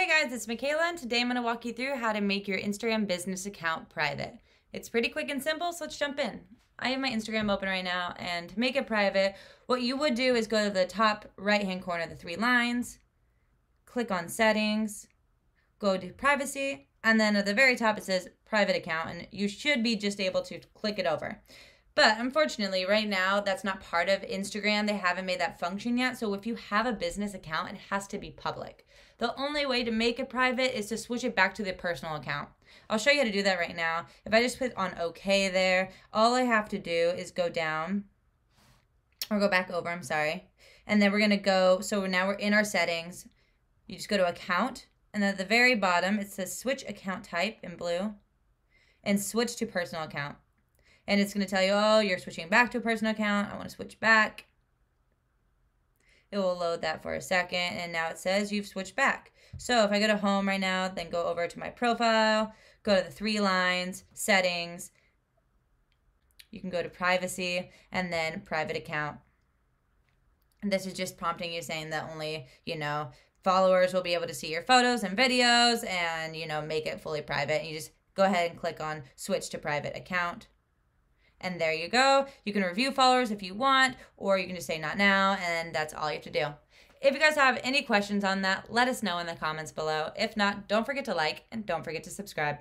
Hey guys, it's Michaela and today I'm going to walk you through how to make your Instagram business account private. It's pretty quick and simple, so let's jump in. I have my Instagram open right now and to make it private, what you would do is go to the top right hand corner, the three lines, click on settings, go to privacy, and then at the very top it says private account and you should be just able to click it over. But unfortunately, right now, that's not part of Instagram. They haven't made that function yet. So if you have a business account, it has to be public. The only way to make it private is to switch it back to the personal account. I'll show you how to do that right now. If I just put on OK there, all I have to do is go down or go back over, I'm sorry. And then we're going to go, so now we're in our settings. You just go to account. And at the very bottom, it says switch account type in blue and switch to personal account and it's going to tell you, oh, you're switching back to a personal account. I want to switch back. It will load that for a second, and now it says you've switched back. So if I go to home right now, then go over to my profile, go to the three lines, settings, you can go to privacy, and then private account. And this is just prompting you saying that only, you know, followers will be able to see your photos and videos and, you know, make it fully private. And you just go ahead and click on switch to private account. And there you go. You can review followers if you want, or you can just say not now, and that's all you have to do. If you guys have any questions on that, let us know in the comments below. If not, don't forget to like and don't forget to subscribe.